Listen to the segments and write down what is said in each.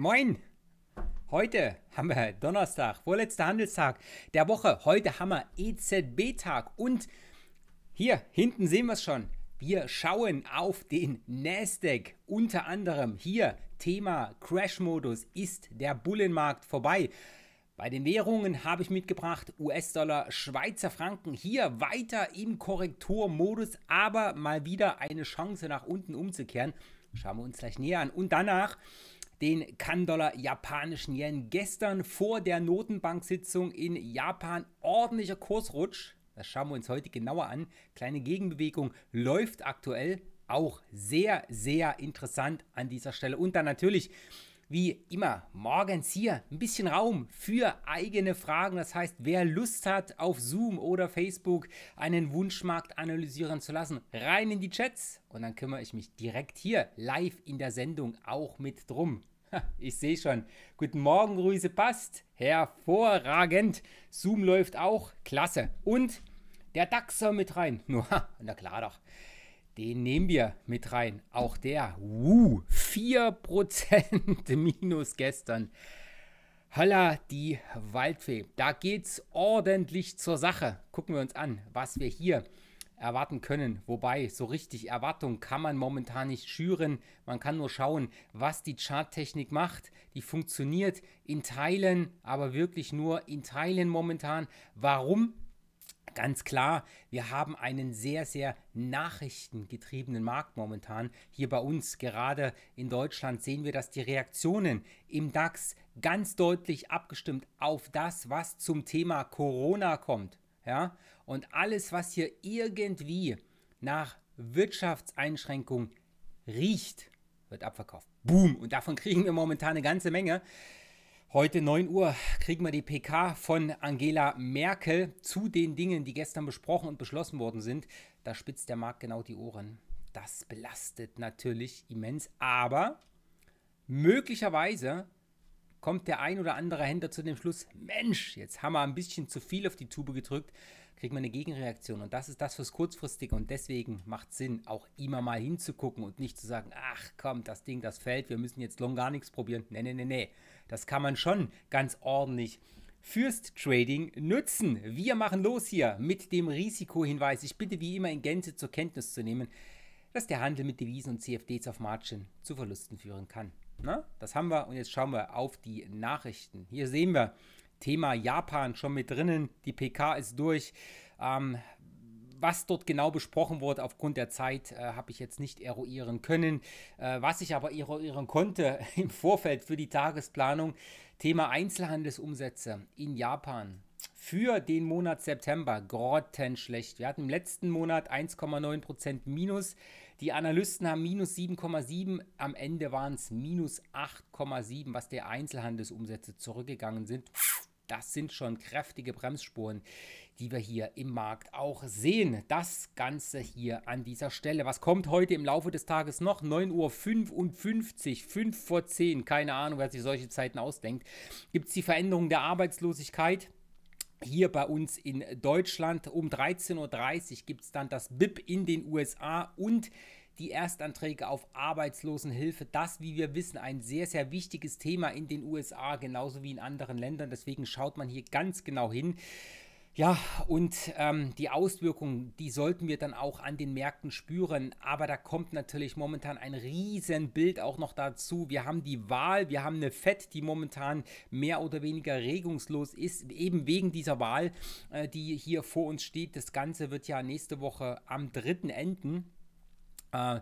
Moin! Heute haben wir Donnerstag, vorletzter Handelstag der Woche. Heute haben wir EZB-Tag und hier hinten sehen wir es schon. Wir schauen auf den Nasdaq. Unter anderem hier Thema Crash-Modus. Ist der Bullenmarkt vorbei? Bei den Währungen habe ich mitgebracht US-Dollar, Schweizer Franken. Hier weiter im Korrekturmodus, aber mal wieder eine Chance nach unten umzukehren. Schauen wir uns gleich näher an. Und danach den kan japanischen Yen. Gestern vor der Notenbank-Sitzung in Japan ordentlicher Kursrutsch. Das schauen wir uns heute genauer an. Kleine Gegenbewegung läuft aktuell auch sehr, sehr interessant an dieser Stelle. Und dann natürlich wie immer morgens hier ein bisschen Raum für eigene Fragen. Das heißt, wer Lust hat, auf Zoom oder Facebook einen Wunschmarkt analysieren zu lassen, rein in die Chats und dann kümmere ich mich direkt hier live in der Sendung auch mit drum. Ich sehe schon. Guten Morgen, Grüße passt. Hervorragend. Zoom läuft auch. Klasse. Und der DAX soll mit rein. Na klar doch. Den nehmen wir mit rein. Auch der. Uh, 4% minus gestern. Holla, die Waldfee. Da geht's ordentlich zur Sache. Gucken wir uns an, was wir hier erwarten können. Wobei, so richtig Erwartung kann man momentan nicht schüren. Man kann nur schauen, was die Charttechnik macht. Die funktioniert in Teilen, aber wirklich nur in Teilen momentan. Warum? Ganz klar, wir haben einen sehr, sehr nachrichtengetriebenen Markt momentan. Hier bei uns, gerade in Deutschland, sehen wir, dass die Reaktionen im DAX ganz deutlich abgestimmt auf das, was zum Thema Corona kommt. Ja, und alles, was hier irgendwie nach Wirtschaftseinschränkung riecht, wird abverkauft. Boom! Und davon kriegen wir momentan eine ganze Menge. Heute 9 Uhr kriegen wir die PK von Angela Merkel zu den Dingen, die gestern besprochen und beschlossen worden sind. Da spitzt der Markt genau die Ohren. Das belastet natürlich immens, aber möglicherweise kommt der ein oder andere Händler zu dem Schluss, Mensch, jetzt haben wir ein bisschen zu viel auf die Tube gedrückt kriegt man eine Gegenreaktion. Und das ist das fürs Kurzfristige. Und deswegen macht es Sinn, auch immer mal hinzugucken und nicht zu sagen, ach komm, das Ding, das fällt, wir müssen jetzt long gar nichts probieren. Nee, nee, nee, nee. Das kann man schon ganz ordentlich fürs Trading nutzen. Wir machen los hier mit dem Risikohinweis. Ich bitte wie immer in Gänze zur Kenntnis zu nehmen, dass der Handel mit Devisen und CFDs auf Margin zu Verlusten führen kann. Na, das haben wir und jetzt schauen wir auf die Nachrichten. Hier sehen wir, Thema Japan schon mit drinnen. Die PK ist durch. Ähm, was dort genau besprochen wurde aufgrund der Zeit, äh, habe ich jetzt nicht eruieren können. Äh, was ich aber eruieren konnte im Vorfeld für die Tagesplanung, Thema Einzelhandelsumsätze in Japan für den Monat September grottenschlecht. Wir hatten im letzten Monat 1,9% Minus. Die Analysten haben minus 7,7. Am Ende waren es minus 8,7, was der Einzelhandelsumsätze zurückgegangen sind das sind schon kräftige Bremsspuren, die wir hier im Markt auch sehen. Das Ganze hier an dieser Stelle. Was kommt heute im Laufe des Tages noch? 9.55 Uhr, 5 vor 10, keine Ahnung, wer sich solche Zeiten ausdenkt. Gibt es die Veränderung der Arbeitslosigkeit? Hier bei uns in Deutschland um 13.30 Uhr gibt es dann das BIP in den USA und die die Erstanträge auf Arbeitslosenhilfe, das, wie wir wissen, ein sehr, sehr wichtiges Thema in den USA, genauso wie in anderen Ländern. Deswegen schaut man hier ganz genau hin. Ja, und ähm, die Auswirkungen, die sollten wir dann auch an den Märkten spüren. Aber da kommt natürlich momentan ein Riesenbild auch noch dazu. Wir haben die Wahl, wir haben eine FED, die momentan mehr oder weniger regungslos ist, eben wegen dieser Wahl, äh, die hier vor uns steht. Das Ganze wird ja nächste Woche am 3. enden. Äh,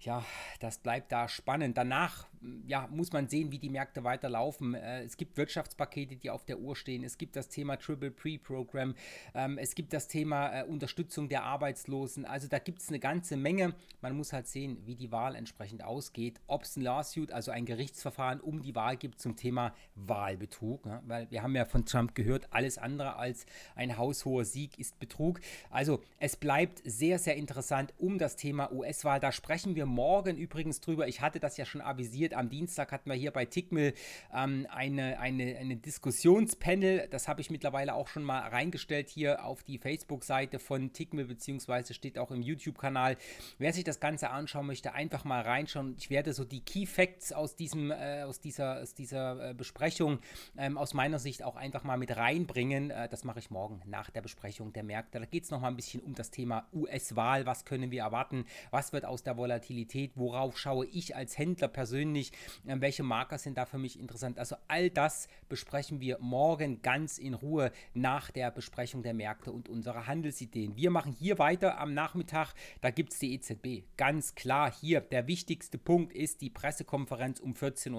ja, das bleibt da spannend. Danach ja, muss man sehen, wie die Märkte weiterlaufen. Äh, es gibt Wirtschaftspakete, die auf der Uhr stehen. Es gibt das Thema Triple Pre-Program. Ähm, es gibt das Thema äh, Unterstützung der Arbeitslosen. Also da gibt es eine ganze Menge. Man muss halt sehen, wie die Wahl entsprechend ausgeht. Ob es ein Lawsuit, also ein Gerichtsverfahren um die Wahl gibt zum Thema Wahlbetrug. Ne? Weil wir haben ja von Trump gehört, alles andere als ein haushoher Sieg ist Betrug. Also es bleibt sehr, sehr interessant um das Thema US-Wahl. Da sprechen wir morgen übrigens drüber. Ich hatte das ja schon avisiert gemeldet. Am Dienstag hatten wir hier bei Tickmill ähm, eine, eine, eine Diskussionspanel. Das habe ich mittlerweile auch schon mal reingestellt hier auf die Facebook-Seite von Tickmill, beziehungsweise steht auch im YouTube-Kanal. Wer sich das Ganze anschauen möchte, einfach mal reinschauen. Ich werde so die Key Facts aus, diesem, äh, aus dieser, aus dieser äh, Besprechung ähm, aus meiner Sicht auch einfach mal mit reinbringen. Äh, das mache ich morgen nach der Besprechung der Märkte. Da geht es nochmal ein bisschen um das Thema US-Wahl. Was können wir erwarten? Was wird aus der Volatilität? Worauf schaue ich als Händler persönlich? nicht, ähm, welche Marker sind da für mich interessant. Also all das besprechen wir morgen ganz in Ruhe nach der Besprechung der Märkte und unserer Handelsideen. Wir machen hier weiter am Nachmittag, da gibt es die EZB. Ganz klar hier, der wichtigste Punkt ist die Pressekonferenz um 14.30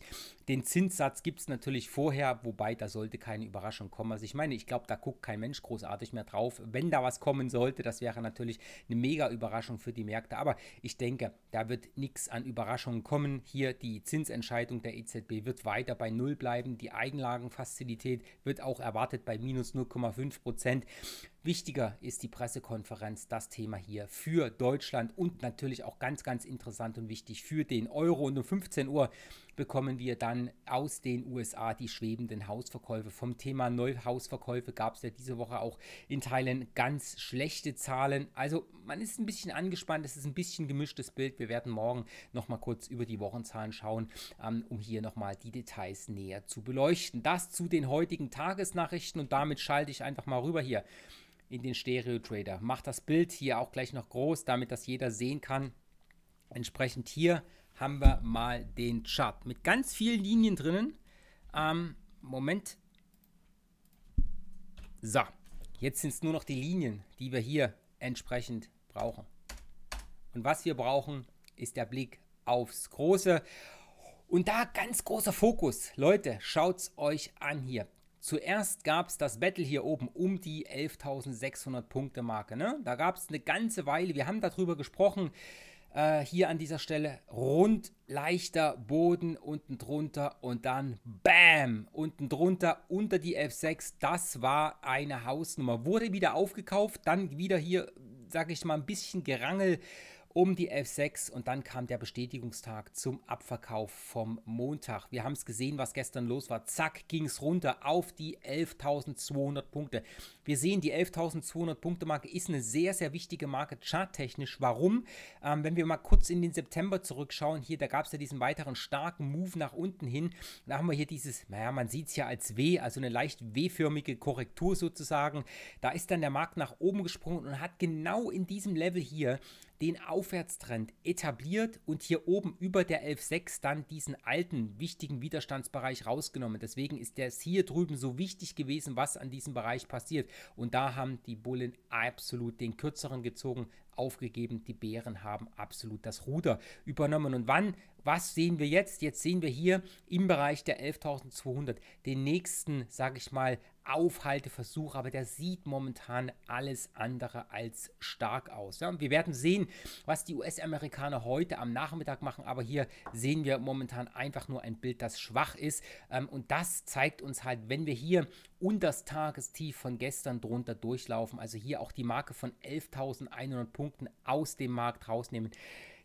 Uhr. Den Zinssatz gibt es natürlich vorher, wobei da sollte keine Überraschung kommen. Also ich meine, ich glaube, da guckt kein Mensch großartig mehr drauf. Wenn da was kommen sollte, das wäre natürlich eine mega Überraschung für die Märkte. Aber ich denke, da wird nichts an Überraschungen kommen. Hier die Zinsentscheidung der EZB wird weiter bei Null bleiben. Die Eigenlagenfazilität wird auch erwartet bei minus 0,5 Prozent. Wichtiger ist die Pressekonferenz, das Thema hier für Deutschland und natürlich auch ganz, ganz interessant und wichtig für den Euro. Und um 15 Uhr bekommen wir dann aus den USA die schwebenden Hausverkäufe. Vom Thema Neuhausverkäufe gab es ja diese Woche auch in Teilen ganz schlechte Zahlen. Also man ist ein bisschen angespannt, es ist ein bisschen gemischtes Bild. Wir werden morgen nochmal kurz über die Wochenzahlen schauen, ähm, um hier nochmal die Details näher zu beleuchten. Das zu den heutigen Tagesnachrichten und damit schalte ich einfach mal rüber hier in den Stereo Trader. Macht das Bild hier auch gleich noch groß, damit das jeder sehen kann. Entsprechend hier haben wir mal den Chart mit ganz vielen Linien drinnen. Ähm, Moment. So, jetzt sind es nur noch die Linien, die wir hier entsprechend brauchen. Und was wir brauchen, ist der Blick aufs Große. Und da ganz großer Fokus. Leute, schaut es euch an hier. Zuerst gab es das Battle hier oben um die 11.600 Punkte Marke. Ne? Da gab es eine ganze Weile, wir haben darüber gesprochen, äh, hier an dieser Stelle rund, leichter Boden unten drunter und dann BAM unten drunter unter die F6. Das war eine Hausnummer. Wurde wieder aufgekauft, dann wieder hier, sage ich mal, ein bisschen Gerangel um die 11.6 und dann kam der Bestätigungstag zum Abverkauf vom Montag. Wir haben es gesehen, was gestern los war. Zack, ging es runter auf die 11.200 Punkte. Wir sehen, die 11.200 Punkte Marke ist eine sehr, sehr wichtige Marke charttechnisch. Warum? Ähm, wenn wir mal kurz in den September zurückschauen, hier, da gab es ja diesen weiteren starken Move nach unten hin. Da haben wir hier dieses, naja, man sieht es ja als W, also eine leicht W-förmige Korrektur sozusagen. Da ist dann der Markt nach oben gesprungen und hat genau in diesem Level hier den Aufwärtstrend etabliert und hier oben über der 11.6 dann diesen alten wichtigen Widerstandsbereich rausgenommen. Deswegen ist das hier drüben so wichtig gewesen, was an diesem Bereich passiert. Und da haben die Bullen absolut den kürzeren gezogen, aufgegeben. Die Bären haben absolut das Ruder übernommen. Und wann was sehen wir jetzt? Jetzt sehen wir hier im Bereich der 11.200 den nächsten, sage ich mal, Aufhalteversuch, aber der sieht momentan alles andere als stark aus. Ja, und wir werden sehen, was die US-Amerikaner heute am Nachmittag machen, aber hier sehen wir momentan einfach nur ein Bild, das schwach ist. Ähm, und das zeigt uns halt, wenn wir hier unter das Tagestief von gestern drunter durchlaufen, also hier auch die Marke von 11.100 Punkten aus dem Markt rausnehmen,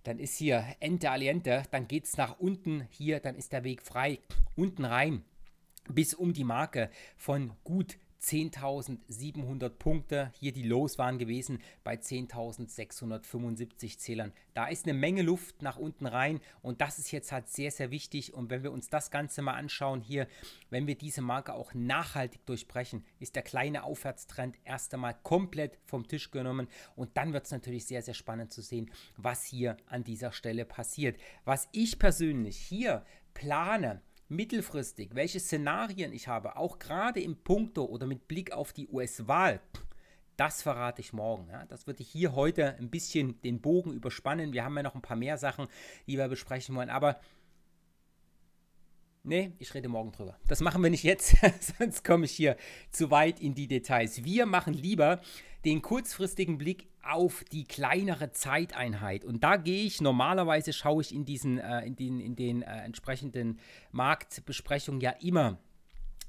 dann ist hier Ente Aliente, dann geht es nach unten hier, dann ist der Weg frei, unten rein bis um die Marke von gut 10.700 Punkte. Hier die Lows waren gewesen bei 10.675 Zählern. Da ist eine Menge Luft nach unten rein und das ist jetzt halt sehr, sehr wichtig. Und wenn wir uns das Ganze mal anschauen hier, wenn wir diese Marke auch nachhaltig durchbrechen, ist der kleine Aufwärtstrend erst einmal komplett vom Tisch genommen. Und dann wird es natürlich sehr, sehr spannend zu sehen, was hier an dieser Stelle passiert. Was ich persönlich hier plane, mittelfristig, welche Szenarien ich habe, auch gerade im Punkto oder mit Blick auf die US-Wahl, das verrate ich morgen. Ja. Das würde ich hier heute ein bisschen den Bogen überspannen. Wir haben ja noch ein paar mehr Sachen, die wir besprechen wollen. Aber nee, ich rede morgen drüber. Das machen wir nicht jetzt, sonst komme ich hier zu weit in die Details. Wir machen lieber den kurzfristigen Blick auf die kleinere Zeiteinheit. Und da gehe ich, normalerweise schaue ich in diesen, äh, in den, in den äh, entsprechenden Marktbesprechungen ja immer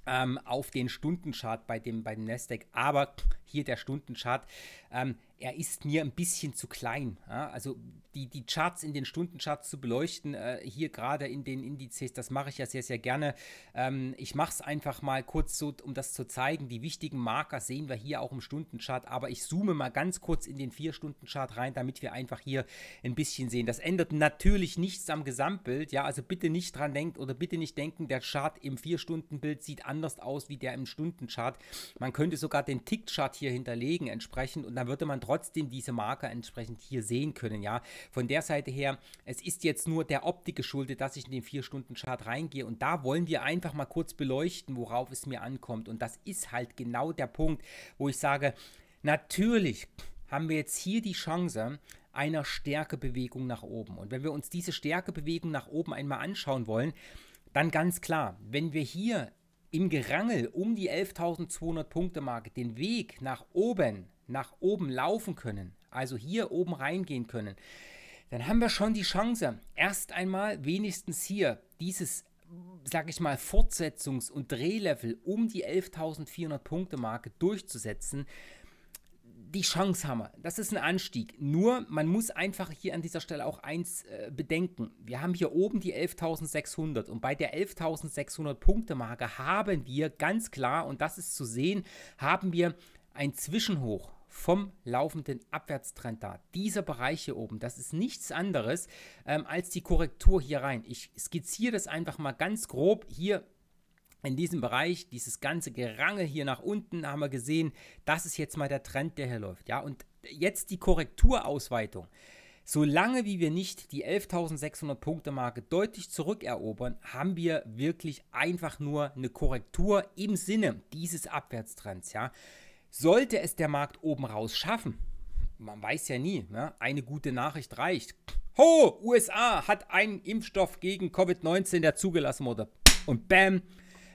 ähm, auf den Stundenchart bei dem, bei dem Nasdaq, aber hier der Stundenchart. Ähm, er ist mir ein bisschen zu klein. Ja? Also die, die Charts in den Stundencharts zu beleuchten, äh, hier gerade in den Indizes, das mache ich ja sehr, sehr gerne. Ähm, ich mache es einfach mal kurz so, um das zu zeigen. Die wichtigen Marker sehen wir hier auch im Stundenchart, aber ich zoome mal ganz kurz in den 4-Stunden-Chart rein, damit wir einfach hier ein bisschen sehen. Das ändert natürlich nichts am Gesamtbild. Ja, also bitte nicht dran denken oder bitte nicht denken, der Chart im 4-Stunden-Bild sieht anders aus wie der im Stundenchart. Man könnte sogar den Tick-Chart hier hinterlegen entsprechend und dann würde man trotzdem diese Marker entsprechend hier sehen können. Ja, von der Seite her, es ist jetzt nur der Optik geschuldet, dass ich in den 4-Stunden-Chart reingehe und da wollen wir einfach mal kurz beleuchten, worauf es mir ankommt. Und das ist halt genau der Punkt, wo ich sage, natürlich haben wir jetzt hier die Chance, einer Stärkebewegung nach oben. Und wenn wir uns diese Stärkebewegung nach oben einmal anschauen wollen, dann ganz klar, wenn wir hier im Gerangel um die 11.200 Punkte Marke den Weg nach oben nach oben laufen können, also hier oben reingehen können, dann haben wir schon die Chance, erst einmal wenigstens hier dieses, sag ich mal, Fortsetzungs- und Drehlevel um die 11.400 Punkte Marke durchzusetzen. Die Chance haben wir. Das ist ein Anstieg. Nur, man muss einfach hier an dieser Stelle auch eins äh, bedenken. Wir haben hier oben die 11.600 und bei der 11.600 Punkte Marke haben wir ganz klar, und das ist zu sehen, haben wir ein Zwischenhoch vom laufenden Abwärtstrend dar. Dieser Bereich hier oben, das ist nichts anderes ähm, als die Korrektur hier rein. Ich skizziere das einfach mal ganz grob hier. In diesem Bereich, dieses ganze Gerange hier nach unten, haben wir gesehen, das ist jetzt mal der Trend, der hier läuft. Ja, und jetzt die Korrekturausweitung. Solange wie wir nicht die 11.600 Punkte Marke deutlich zurückerobern, haben wir wirklich einfach nur eine Korrektur im Sinne dieses Abwärtstrends. Ja. Sollte es der Markt oben raus schaffen, man weiß ja nie, ne? eine gute Nachricht reicht. Ho, USA hat einen Impfstoff gegen Covid-19, der zugelassen wurde. Und bam,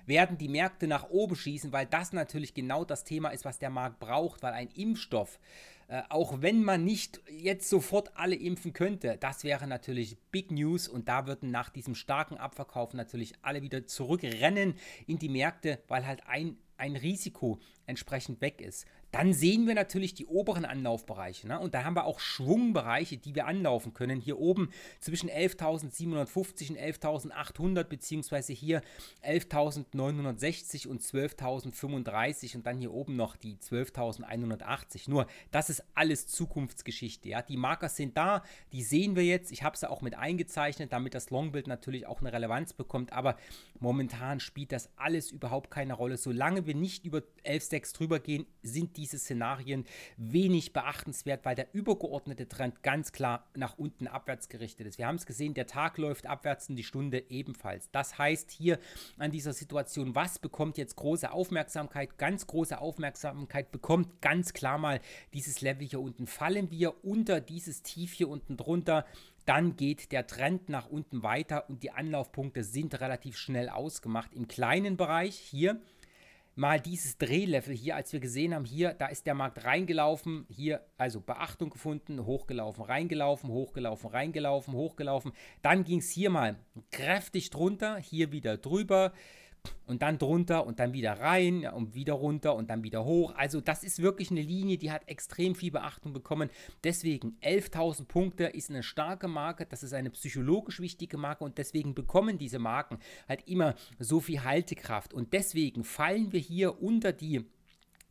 werden die Märkte nach oben schießen, weil das natürlich genau das Thema ist, was der Markt braucht, weil ein Impfstoff, äh, auch wenn man nicht jetzt sofort alle impfen könnte, das wäre natürlich Big News und da würden nach diesem starken Abverkauf natürlich alle wieder zurückrennen in die Märkte, weil halt ein ein Risiko entsprechend weg ist. Dann sehen wir natürlich die oberen Anlaufbereiche. Ne? Und da haben wir auch Schwungbereiche, die wir anlaufen können. Hier oben zwischen 11.750 und 11.800, beziehungsweise hier 11.960 und 12.035 und dann hier oben noch die 12.180. Nur, das ist alles Zukunftsgeschichte. Ja? Die Marker sind da, die sehen wir jetzt. Ich habe sie auch mit eingezeichnet, damit das Longbild natürlich auch eine Relevanz bekommt. Aber momentan spielt das alles überhaupt keine Rolle. Solange wir nicht über 11.6 drüber gehen, sind die diese Szenarien wenig beachtenswert, weil der übergeordnete Trend ganz klar nach unten abwärts gerichtet ist. Wir haben es gesehen, der Tag läuft abwärts und die Stunde ebenfalls. Das heißt hier an dieser Situation, was bekommt jetzt große Aufmerksamkeit? Ganz große Aufmerksamkeit bekommt ganz klar mal dieses Level hier unten. Fallen wir unter dieses Tief hier unten drunter, dann geht der Trend nach unten weiter und die Anlaufpunkte sind relativ schnell ausgemacht. Im kleinen Bereich hier mal dieses Drehlevel hier, als wir gesehen haben, hier, da ist der Markt reingelaufen, hier, also Beachtung gefunden, hochgelaufen, reingelaufen, hochgelaufen, reingelaufen, hochgelaufen. Dann ging es hier mal kräftig drunter, hier wieder drüber, und dann drunter und dann wieder rein und wieder runter und dann wieder hoch. Also das ist wirklich eine Linie, die hat extrem viel Beachtung bekommen. Deswegen 11.000 Punkte ist eine starke Marke, das ist eine psychologisch wichtige Marke und deswegen bekommen diese Marken halt immer so viel Haltekraft. Und deswegen fallen wir hier unter die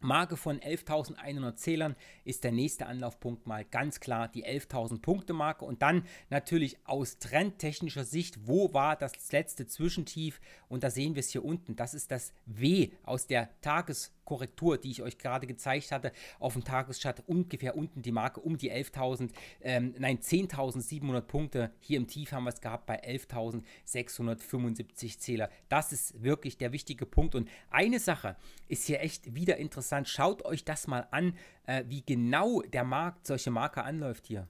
Marke von 11.100 Zählern ist der nächste Anlaufpunkt mal ganz klar die 11.000 Punkte Marke und dann natürlich aus trendtechnischer Sicht, wo war das letzte Zwischentief und da sehen wir es hier unten, das ist das W aus der Tages Korrektur, die ich euch gerade gezeigt hatte, auf dem Tageschart ungefähr unten die Marke um die 11.000, ähm, nein 10.700 Punkte. Hier im Tief haben wir es gehabt bei 11.675 Zähler. Das ist wirklich der wichtige Punkt. Und eine Sache ist hier echt wieder interessant. Schaut euch das mal an, äh, wie genau der Markt solche Marke anläuft hier.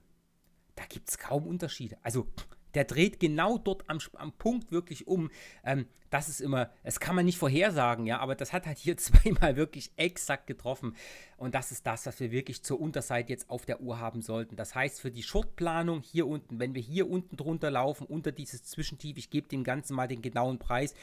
Da gibt es kaum Unterschiede. Also der dreht genau dort am, am Punkt wirklich um. Ähm, das ist immer, das kann man nicht vorhersagen, ja, aber das hat halt hier zweimal wirklich exakt getroffen. Und das ist das, was wir wirklich zur Unterseite jetzt auf der Uhr haben sollten. Das heißt, für die Shortplanung hier unten, wenn wir hier unten drunter laufen, unter dieses Zwischentief, ich gebe dem Ganzen mal den genauen Preis,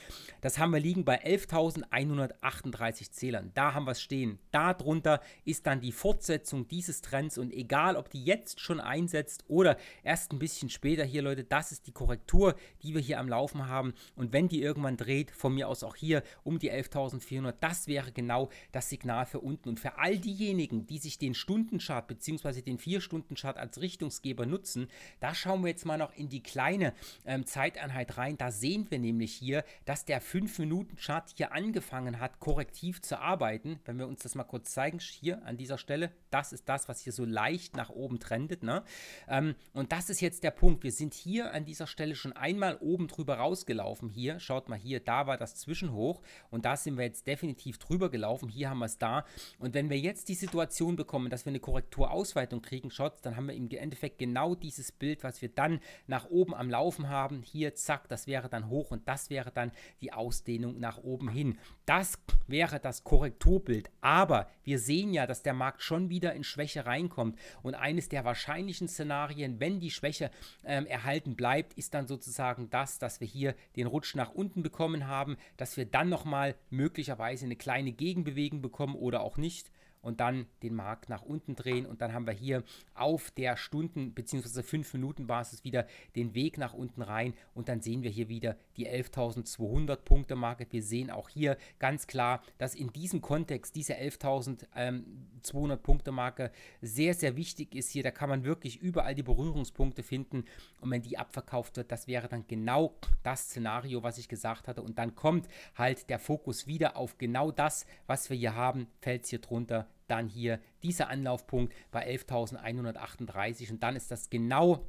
das haben wir liegen bei 11.138 Zählern. Da haben wir es stehen. Darunter ist dann die Fortsetzung dieses Trends und egal, ob die jetzt schon einsetzt oder erst ein bisschen später hier, Leute, das das ist die Korrektur, die wir hier am Laufen haben. Und wenn die irgendwann dreht, von mir aus auch hier um die 11.400, das wäre genau das Signal für unten. Und für all diejenigen, die sich den Stundenchart bzw. den 4-Stunden-Chart als Richtungsgeber nutzen, da schauen wir jetzt mal noch in die kleine ähm, Zeiteinheit rein. Da sehen wir nämlich hier, dass der 5-Minuten-Chart hier angefangen hat, korrektiv zu arbeiten. Wenn wir uns das mal kurz zeigen, hier an dieser Stelle, das ist das, was hier so leicht nach oben trendet. Ne? Ähm, und das ist jetzt der Punkt. Wir sind hier an dieser Stelle schon einmal oben drüber rausgelaufen hier. Schaut mal hier, da war das Zwischenhoch und da sind wir jetzt definitiv drüber gelaufen. Hier haben wir es da. Und wenn wir jetzt die Situation bekommen, dass wir eine Korrekturausweitung kriegen, schaut, dann haben wir im Endeffekt genau dieses Bild, was wir dann nach oben am Laufen haben. Hier, zack, das wäre dann hoch und das wäre dann die Ausdehnung nach oben hin. Das wäre das Korrekturbild. Aber wir sehen ja, dass der Markt schon wieder in Schwäche reinkommt. Und eines der wahrscheinlichen Szenarien, wenn die Schwäche ähm, erhalten bleibt, ist dann sozusagen das, dass wir hier den Rutsch nach unten bekommen haben, dass wir dann nochmal möglicherweise eine kleine Gegenbewegung bekommen oder auch nicht und dann den Markt nach unten drehen. Und dann haben wir hier auf der Stunden- bzw. 5-Minuten-Basis wieder den Weg nach unten rein. Und dann sehen wir hier wieder die 11.200 Punkte Marke. Wir sehen auch hier ganz klar, dass in diesem Kontext diese 11.200 Punkte Marke sehr, sehr wichtig ist hier. Da kann man wirklich überall die Berührungspunkte finden. Und wenn die abverkauft wird, das wäre dann genau das Szenario, was ich gesagt hatte. Und dann kommt halt der Fokus wieder auf genau das, was wir hier haben. Fällt es hier drunter dann hier dieser Anlaufpunkt bei 11.138 und dann ist das genau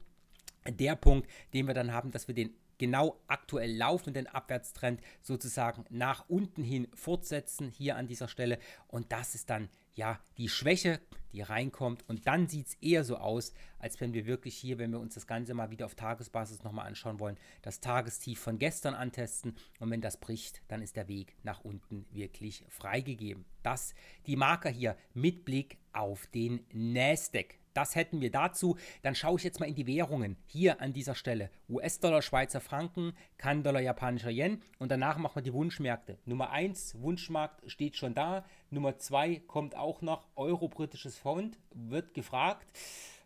der Punkt, den wir dann haben, dass wir den genau aktuell laufenden Abwärtstrend sozusagen nach unten hin fortsetzen, hier an dieser Stelle. Und das ist dann ja, die Schwäche, die reinkommt. Und dann sieht es eher so aus, als wenn wir wirklich hier, wenn wir uns das Ganze mal wieder auf Tagesbasis nochmal anschauen wollen, das Tagestief von gestern antesten. Und wenn das bricht, dann ist der Weg nach unten wirklich freigegeben. Das die Marker hier mit Blick auf den Nasdaq. Das hätten wir dazu. Dann schaue ich jetzt mal in die Währungen hier an dieser Stelle. US-Dollar, Schweizer Franken, Kan-Dollar, japanischer Yen. Und danach machen wir die Wunschmärkte. Nummer 1, Wunschmarkt steht schon da. Nummer 2 kommt auch noch. Euro, britisches Pfund wird gefragt.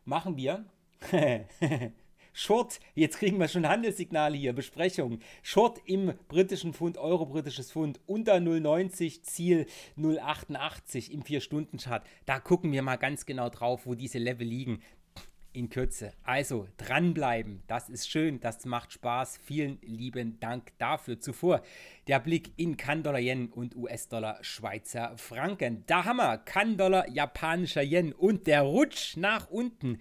Machen wir. Short, jetzt kriegen wir schon Handelssignale hier, Besprechungen. Short im britischen Pfund, Euro britisches Pfund unter 0,90, Ziel 0,88 im 4-Stunden-Chart. Da gucken wir mal ganz genau drauf, wo diese Level liegen in Kürze. Also dranbleiben, das ist schön, das macht Spaß. Vielen lieben Dank dafür. Zuvor der Blick in kan Yen und US-Dollar, Schweizer Franken. Da haben wir kan japanischer Yen und der Rutsch nach unten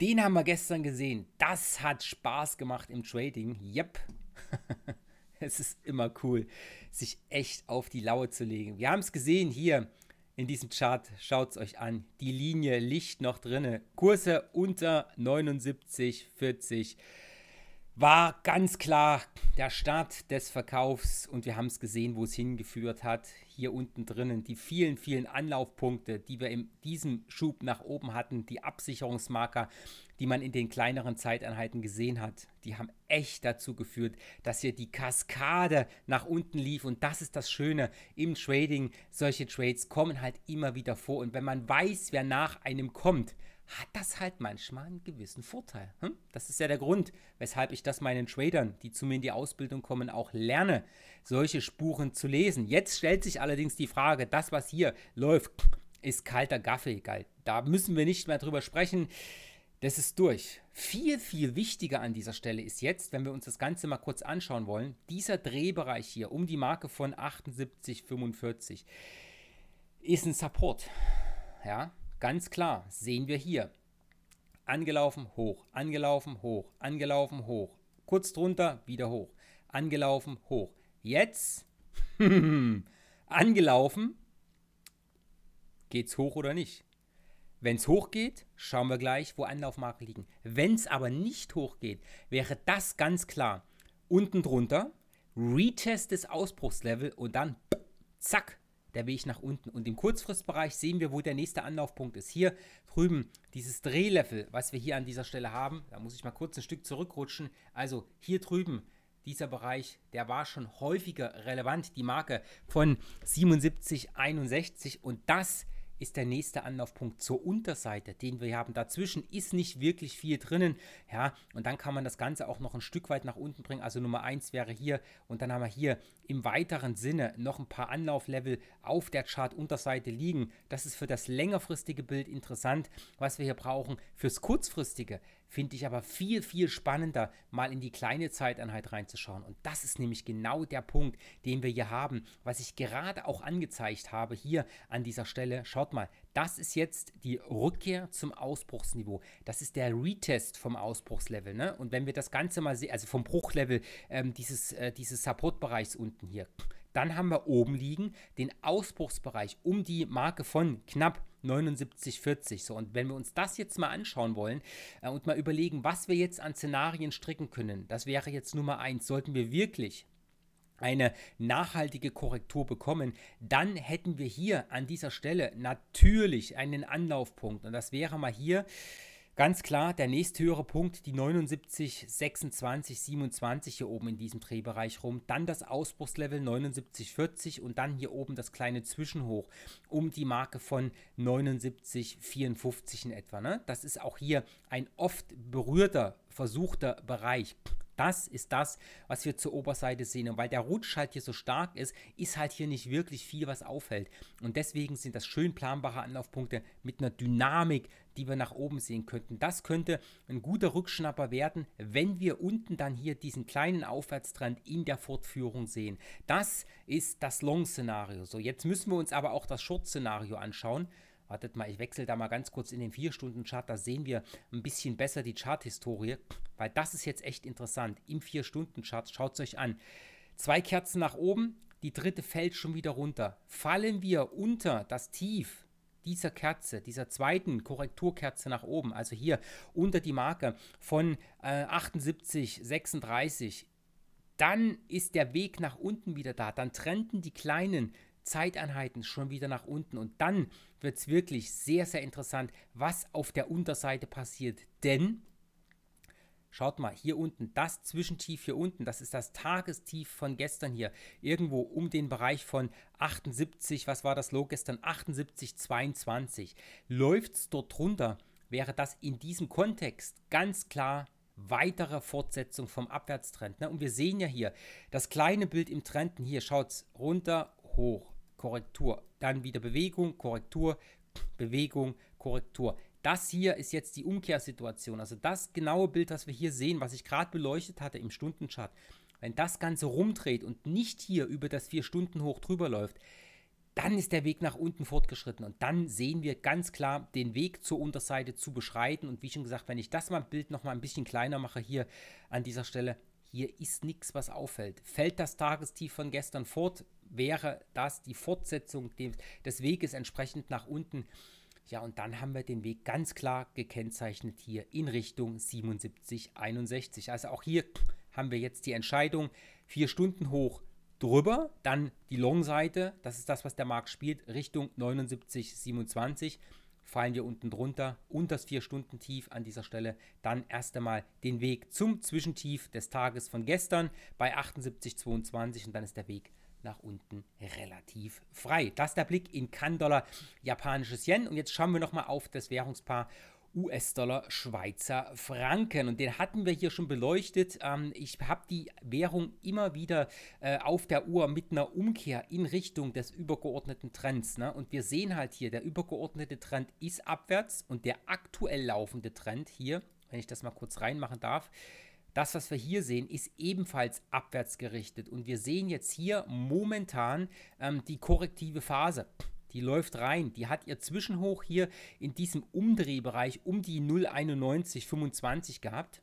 den haben wir gestern gesehen. Das hat Spaß gemacht im Trading. Yep. es ist immer cool, sich echt auf die Laue zu legen. Wir haben es gesehen hier in diesem Chart. Schaut es euch an. Die Linie Licht noch drinne. Kurse unter 79,40 war ganz klar der Start des Verkaufs und wir haben es gesehen, wo es hingeführt hat. Hier unten drinnen die vielen, vielen Anlaufpunkte, die wir in diesem Schub nach oben hatten, die Absicherungsmarker, die man in den kleineren Zeiteinheiten gesehen hat, die haben echt dazu geführt, dass hier die Kaskade nach unten lief und das ist das Schöne im Trading. Solche Trades kommen halt immer wieder vor und wenn man weiß, wer nach einem kommt, hat das halt manchmal einen gewissen Vorteil. Hm? Das ist ja der Grund, weshalb ich das meinen Tradern, die zu mir in die Ausbildung kommen, auch lerne, solche Spuren zu lesen. Jetzt stellt sich allerdings die Frage, das, was hier läuft, ist kalter Gaffel. Geil. Da müssen wir nicht mehr drüber sprechen. Das ist durch. Viel, viel wichtiger an dieser Stelle ist jetzt, wenn wir uns das Ganze mal kurz anschauen wollen, dieser Drehbereich hier um die Marke von 78,45 ist ein Support. Ja, Ganz klar, sehen wir hier. Angelaufen, hoch, angelaufen, hoch, angelaufen, hoch. Kurz drunter, wieder hoch. Angelaufen, hoch. Jetzt, angelaufen, geht's hoch oder nicht? Wenn es hoch geht, schauen wir gleich, wo Anlaufmarken liegen. Wenn es aber nicht hoch geht, wäre das ganz klar. Unten drunter, Retest des Ausbruchslevel und dann zack, der Weg nach unten. Und im Kurzfristbereich sehen wir, wo der nächste Anlaufpunkt ist. Hier drüben, dieses Drehlevel, was wir hier an dieser Stelle haben, da muss ich mal kurz ein Stück zurückrutschen. Also hier drüben, dieser Bereich, der war schon häufiger relevant, die Marke von 77,61 und das ist ist der nächste Anlaufpunkt zur Unterseite, den wir haben. Dazwischen ist nicht wirklich viel drinnen. Ja, und dann kann man das Ganze auch noch ein Stück weit nach unten bringen. Also Nummer 1 wäre hier und dann haben wir hier im weiteren Sinne noch ein paar Anlauflevel auf der Chart-Unterseite liegen. Das ist für das längerfristige Bild interessant, was wir hier brauchen. Fürs kurzfristige, finde ich aber viel, viel spannender, mal in die kleine Zeiteinheit reinzuschauen. Und das ist nämlich genau der Punkt, den wir hier haben, was ich gerade auch angezeigt habe hier an dieser Stelle. Schaut mal, das ist jetzt die Rückkehr zum Ausbruchsniveau. Das ist der Retest vom Ausbruchslevel. Ne? Und wenn wir das Ganze mal sehen, also vom Bruchlevel ähm, dieses, äh, dieses Supportbereichs unten hier, dann haben wir oben liegen den Ausbruchsbereich um die Marke von knapp 79,40. So, und wenn wir uns das jetzt mal anschauen wollen äh, und mal überlegen, was wir jetzt an Szenarien stricken können, das wäre jetzt Nummer eins. Sollten wir wirklich eine nachhaltige Korrektur bekommen, dann hätten wir hier an dieser Stelle natürlich einen Anlaufpunkt. Und das wäre mal hier Ganz klar, der nächsthöhere Punkt, die 79, 26, 27 hier oben in diesem Drehbereich rum. Dann das Ausbruchslevel 79, 40 und dann hier oben das kleine Zwischenhoch um die Marke von 79, 54 in etwa. Ne? Das ist auch hier ein oft berührter, versuchter Bereich. Das ist das, was wir zur Oberseite sehen. Und weil der Rutsch halt hier so stark ist, ist halt hier nicht wirklich viel, was auffällt. Und deswegen sind das schön planbare Anlaufpunkte mit einer Dynamik, die wir nach oben sehen könnten. Das könnte ein guter Rückschnapper werden, wenn wir unten dann hier diesen kleinen Aufwärtstrend in der Fortführung sehen. Das ist das Long-Szenario. So, jetzt müssen wir uns aber auch das Short-Szenario anschauen. Wartet mal, ich wechsle da mal ganz kurz in den 4-Stunden-Chart. Da sehen wir ein bisschen besser die Chart-Historie, weil das ist jetzt echt interessant. Im 4-Stunden-Chart, schaut es euch an. Zwei Kerzen nach oben, die dritte fällt schon wieder runter. Fallen wir unter das Tief dieser Kerze, dieser zweiten Korrekturkerze nach oben, also hier unter die Marke von äh, 78, 36, dann ist der Weg nach unten wieder da. Dann trennten die kleinen Zeiteinheiten schon wieder nach unten. Und dann wird es wirklich sehr, sehr interessant, was auf der Unterseite passiert. Denn Schaut mal, hier unten, das Zwischentief hier unten, das ist das Tagestief von gestern hier. Irgendwo um den Bereich von 78, was war das Low gestern? 78,22. Läuft es dort runter, wäre das in diesem Kontext ganz klar weitere Fortsetzung vom Abwärtstrend. Ne? Und wir sehen ja hier das kleine Bild im Trenden Hier schaut es runter, hoch, Korrektur. Dann wieder Bewegung, Korrektur, Bewegung, Korrektur. Das hier ist jetzt die Umkehrsituation. Also das genaue Bild, was wir hier sehen, was ich gerade beleuchtet hatte im Stundenchart, wenn das Ganze rumdreht und nicht hier über das 4-Stunden-Hoch drüber läuft, dann ist der Weg nach unten fortgeschritten und dann sehen wir ganz klar den Weg zur Unterseite zu beschreiten. Und wie schon gesagt, wenn ich das mal Bild noch mal ein bisschen kleiner mache hier an dieser Stelle, hier ist nichts, was auffällt. Fällt das Tagestief von gestern fort, wäre das die Fortsetzung des, Weges entsprechend nach unten. Ja, und dann haben wir den Weg ganz klar gekennzeichnet hier in Richtung 7761. Also auch hier haben wir jetzt die Entscheidung, vier Stunden hoch drüber, dann die Long-Seite, das ist das, was der Markt spielt, Richtung 7927. Fallen wir unten drunter, und das 4-Stunden-Tief an dieser Stelle, dann erst einmal den Weg zum Zwischentief des Tages von gestern bei 78,22 und dann ist der Weg nach unten relativ frei. Das ist der Blick in Kan-Dollar, japanisches Yen. Und jetzt schauen wir nochmal auf das Währungspaar US-Dollar, Schweizer Franken. Und den hatten wir hier schon beleuchtet. Ähm, ich habe die Währung immer wieder äh, auf der Uhr mit einer Umkehr in Richtung des übergeordneten Trends. Ne? Und wir sehen halt hier, der übergeordnete Trend ist abwärts und der aktuell laufende Trend hier, wenn ich das mal kurz reinmachen darf, das, was wir hier sehen, ist ebenfalls abwärts gerichtet. Und wir sehen jetzt hier momentan ähm, die korrektive Phase die läuft rein, die hat ihr Zwischenhoch hier in diesem Umdrehbereich um die 0,9125 gehabt.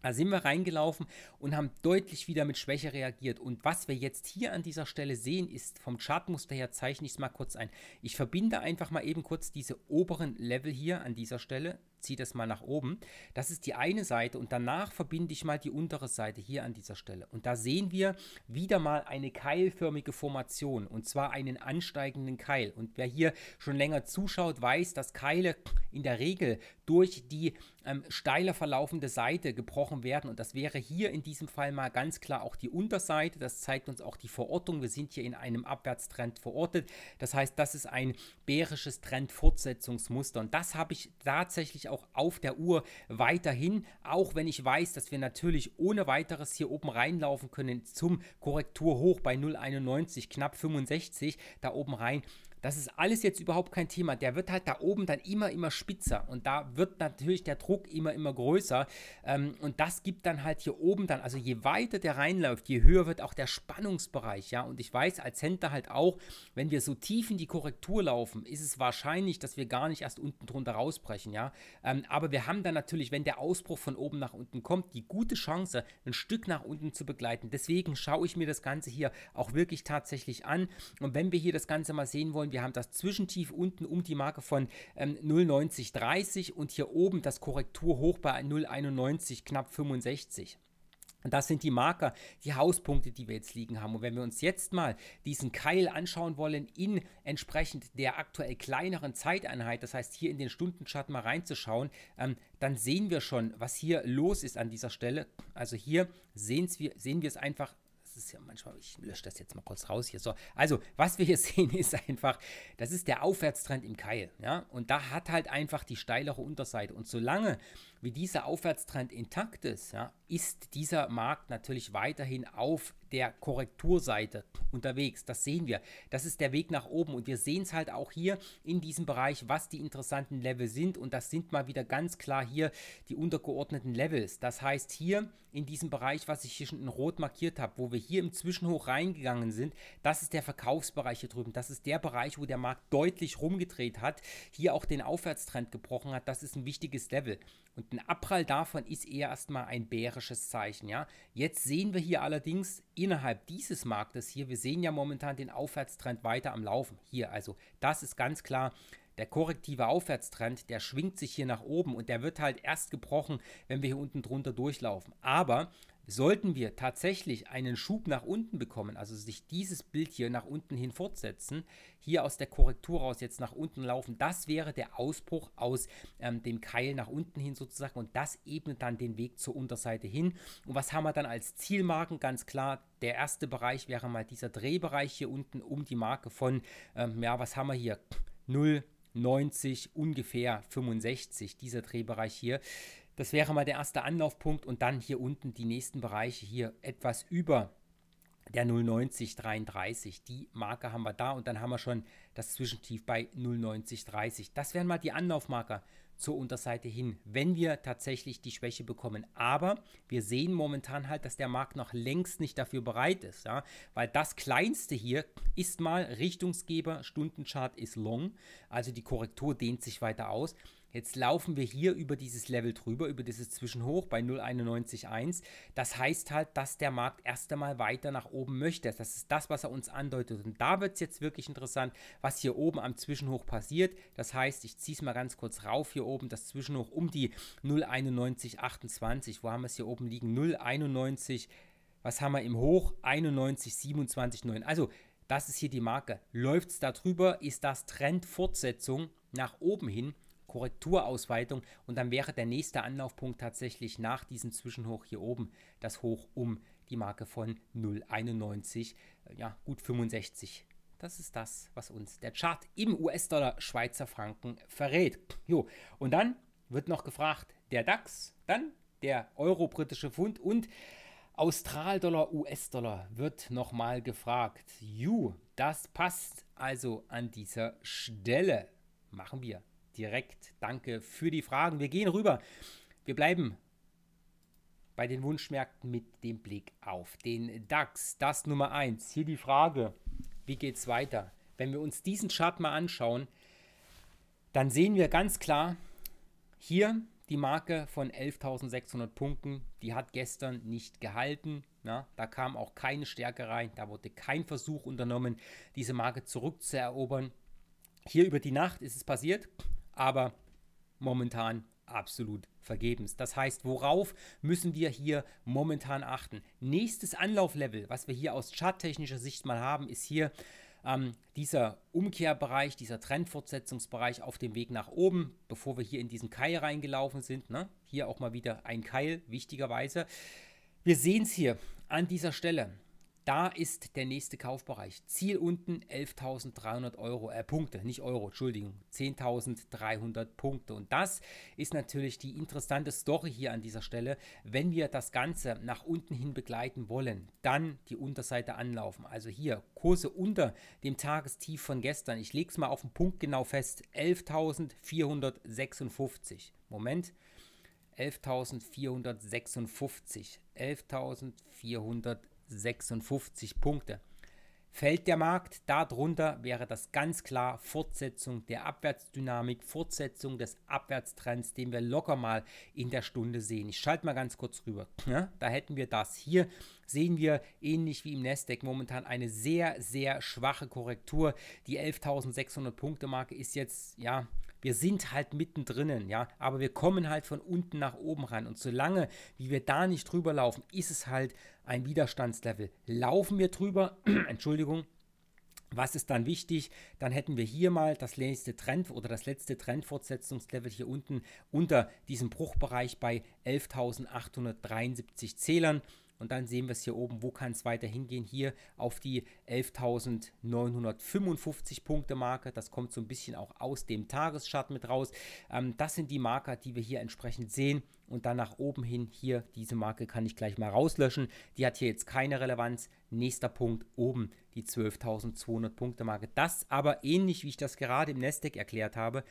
Da sind wir reingelaufen und haben deutlich wieder mit Schwäche reagiert. Und was wir jetzt hier an dieser Stelle sehen, ist vom Chartmuster her, zeichne ich es mal kurz ein. Ich verbinde einfach mal eben kurz diese oberen Level hier an dieser Stelle ziehe das mal nach oben. Das ist die eine Seite und danach verbinde ich mal die untere Seite hier an dieser Stelle. Und da sehen wir wieder mal eine keilförmige Formation und zwar einen ansteigenden Keil. Und wer hier schon länger zuschaut, weiß, dass Keile in der Regel durch die ähm, steiler verlaufende Seite gebrochen werden. Und das wäre hier in diesem Fall mal ganz klar auch die Unterseite. Das zeigt uns auch die Verortung. Wir sind hier in einem Abwärtstrend verortet. Das heißt, das ist ein bärisches Trendfortsetzungsmuster. Und das habe ich tatsächlich auch auf der Uhr weiterhin, auch wenn ich weiß, dass wir natürlich ohne weiteres hier oben reinlaufen können zum Korrekturhoch bei 0,91, knapp 65 da oben rein das ist alles jetzt überhaupt kein Thema. Der wird halt da oben dann immer, immer spitzer und da wird natürlich der Druck immer, immer größer. Ähm, und das gibt dann halt hier oben dann, also je weiter der reinläuft, je höher wird auch der Spannungsbereich, ja. Und ich weiß als Händler halt auch, wenn wir so tief in die Korrektur laufen, ist es wahrscheinlich, dass wir gar nicht erst unten drunter rausbrechen, ja. Ähm, aber wir haben dann natürlich, wenn der Ausbruch von oben nach unten kommt, die gute Chance, ein Stück nach unten zu begleiten. Deswegen schaue ich mir das Ganze hier auch wirklich tatsächlich an. Und wenn wir hier das Ganze mal sehen wollen, wollen. Wir haben das Zwischentief unten um die Marke von ähm, 0,9030 und hier oben das Korrekturhoch bei 0,91 knapp 65. Das sind die Marker, die Hauspunkte, die wir jetzt liegen haben. Und wenn wir uns jetzt mal diesen Keil anschauen wollen, in entsprechend der aktuell kleineren Zeiteinheit, das heißt hier in den Stundenchart mal reinzuschauen, ähm, dann sehen wir schon, was hier los ist an dieser Stelle. Also hier sehen wir es einfach ist ja manchmal, ich lösche das jetzt mal kurz raus hier. So, also, was wir hier sehen, ist einfach, das ist der Aufwärtstrend im Keil. Ja? Und da hat halt einfach die steilere Unterseite. Und solange wie dieser Aufwärtstrend intakt ist, ja, ist dieser Markt natürlich weiterhin auf der Korrekturseite unterwegs. Das sehen wir. Das ist der Weg nach oben. Und wir sehen es halt auch hier in diesem Bereich, was die interessanten Level sind. Und das sind mal wieder ganz klar hier die untergeordneten Levels. Das heißt hier in diesem Bereich, was ich hier schon in Rot markiert habe, wo wir hier im Zwischenhoch reingegangen sind, das ist der Verkaufsbereich hier drüben. Das ist der Bereich, wo der Markt deutlich rumgedreht hat, hier auch den Aufwärtstrend gebrochen hat. Das ist ein wichtiges Level. Und ein Abprall davon ist eher erstmal ein bärisches Zeichen. Ja? Jetzt sehen wir hier allerdings innerhalb dieses Marktes hier, wir sehen ja momentan den Aufwärtstrend weiter am Laufen. Hier, also das ist ganz klar der korrektive Aufwärtstrend, der schwingt sich hier nach oben und der wird halt erst gebrochen, wenn wir hier unten drunter durchlaufen. Aber sollten wir tatsächlich einen Schub nach unten bekommen, also sich dieses Bild hier nach unten hin fortsetzen, hier aus der Korrektur raus jetzt nach unten laufen, das wäre der Ausbruch aus ähm, dem Keil nach unten hin sozusagen und das ebnet dann den Weg zur Unterseite hin. Und was haben wir dann als Zielmarken? Ganz klar, der erste Bereich wäre mal dieser Drehbereich hier unten um die Marke von, ähm, ja, was haben wir hier? 0, 90, ungefähr 65, dieser Drehbereich hier. Das wäre mal der erste Anlaufpunkt und dann hier unten die nächsten Bereiche hier etwas über der 09033. Die Marke haben wir da und dann haben wir schon das Zwischentief bei 09030. Das wären mal die Anlaufmarker zur Unterseite hin, wenn wir tatsächlich die Schwäche bekommen. Aber wir sehen momentan halt, dass der Markt noch längst nicht dafür bereit ist, ja? weil das kleinste hier ist mal Richtungsgeber, Stundenchart ist long, also die Korrektur dehnt sich weiter aus. Jetzt laufen wir hier über dieses Level drüber, über dieses Zwischenhoch bei 0,91,1. Das heißt halt, dass der Markt erst einmal weiter nach oben möchte. Das ist das, was er uns andeutet. Und da wird es jetzt wirklich interessant, was hier oben am Zwischenhoch passiert. Das heißt, ich ziehe es mal ganz kurz rauf hier oben, das Zwischenhoch um die 0,91,28. Wo haben wir es hier oben liegen? 0,91. Was haben wir im Hoch? 91,27,9. Also, das ist hier die Marke. Läuft es da drüber? Ist das Trendfortsetzung nach oben hin? Korrekturausweitung und dann wäre der nächste Anlaufpunkt tatsächlich nach diesem Zwischenhoch hier oben das Hoch um die Marke von 0,91, äh, ja gut 65 das ist das, was uns der Chart im US-Dollar Schweizer Franken verrät. Jo, und dann wird noch gefragt, der DAX, dann der Euro britische Pfund und Austral-Dollar, US-Dollar wird nochmal gefragt. Ju, das passt also an dieser Stelle. Machen wir direkt. Danke für die Fragen. Wir gehen rüber. Wir bleiben bei den Wunschmärkten mit dem Blick auf den DAX. Das Nummer 1. Hier die Frage, wie geht es weiter? Wenn wir uns diesen Chart mal anschauen, dann sehen wir ganz klar, hier die Marke von 11.600 Punkten, die hat gestern nicht gehalten. Na, da kam auch keine Stärke rein, da wurde kein Versuch unternommen, diese Marke zurückzuerobern. Hier über die Nacht ist es passiert aber momentan absolut vergebens. Das heißt, worauf müssen wir hier momentan achten? Nächstes Anlauflevel, was wir hier aus charttechnischer Sicht mal haben, ist hier ähm, dieser Umkehrbereich, dieser Trendfortsetzungsbereich auf dem Weg nach oben, bevor wir hier in diesen Keil reingelaufen sind. Ne? Hier auch mal wieder ein Keil, wichtigerweise. Wir sehen es hier an dieser Stelle. Da ist der nächste Kaufbereich. Ziel unten 11.300 Euro, äh, Punkte, nicht Euro, Entschuldigung, 10.300 Punkte. Und das ist natürlich die interessante Story hier an dieser Stelle. Wenn wir das Ganze nach unten hin begleiten wollen, dann die Unterseite anlaufen. Also hier Kurse unter dem Tagestief von gestern. Ich lege es mal auf den Punkt genau fest. 11.456. Moment. 11.456. 11.456. 56 Punkte. Fällt der Markt darunter, wäre das ganz klar Fortsetzung der Abwärtsdynamik, Fortsetzung des Abwärtstrends, den wir locker mal in der Stunde sehen. Ich schalte mal ganz kurz rüber. Ja, da hätten wir das. Hier sehen wir ähnlich wie im Nasdaq momentan eine sehr, sehr schwache Korrektur. Die 11.600 Punkte Marke ist jetzt, ja, wir sind halt mittendrin, ja, aber wir kommen halt von unten nach oben ran. Und solange, wie wir da nicht drüber laufen, ist es halt ein Widerstandslevel. Laufen wir drüber, Entschuldigung, was ist dann wichtig? Dann hätten wir hier mal das nächste Trend oder das letzte Trendfortsetzungslevel hier unten unter diesem Bruchbereich bei 11.873 Zählern. Und dann sehen wir es hier oben, wo kann es weiter hingehen? Hier auf die 11.955 Punkte Marke. Das kommt so ein bisschen auch aus dem Tageschart mit raus. Ähm, das sind die Marker, die wir hier entsprechend sehen. Und dann nach oben hin, hier, diese Marke kann ich gleich mal rauslöschen. Die hat hier jetzt keine Relevanz. Nächster Punkt oben, die 12.200 Punkte Marke. Das aber ähnlich, wie ich das gerade im Nasdaq erklärt habe,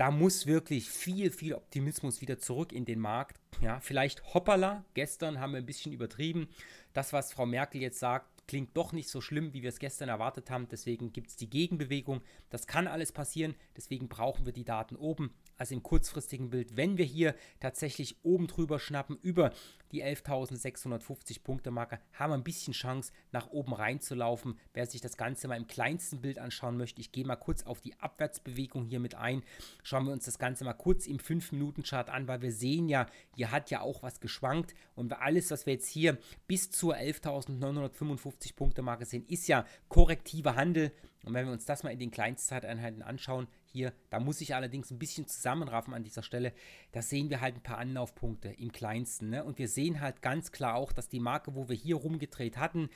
da muss wirklich viel, viel Optimismus wieder zurück in den Markt. Ja, vielleicht hoppala, gestern haben wir ein bisschen übertrieben. Das, was Frau Merkel jetzt sagt, klingt doch nicht so schlimm, wie wir es gestern erwartet haben. Deswegen gibt es die Gegenbewegung. Das kann alles passieren. Deswegen brauchen wir die Daten oben also im kurzfristigen Bild. Wenn wir hier tatsächlich oben drüber schnappen, über die 11.650 Punkte Marke, haben wir ein bisschen Chance, nach oben reinzulaufen. Wer sich das Ganze mal im kleinsten Bild anschauen möchte, ich gehe mal kurz auf die Abwärtsbewegung hier mit ein. Schauen wir uns das Ganze mal kurz im 5-Minuten-Chart an, weil wir sehen ja, hier hat ja auch was geschwankt und alles, was wir jetzt hier bis zur 11.955 Punkte Marke sehen, ist ja korrektiver Handel. Und wenn wir uns das mal in den Kleinstzeiteinheiten anschauen, hier, da muss ich allerdings ein bisschen zusammenraffen an dieser Stelle, da sehen wir halt ein paar Anlaufpunkte im kleinsten. Ne? Und wir sehen halt ganz klar auch, dass die Marke, wo wir hier rumgedreht hatten,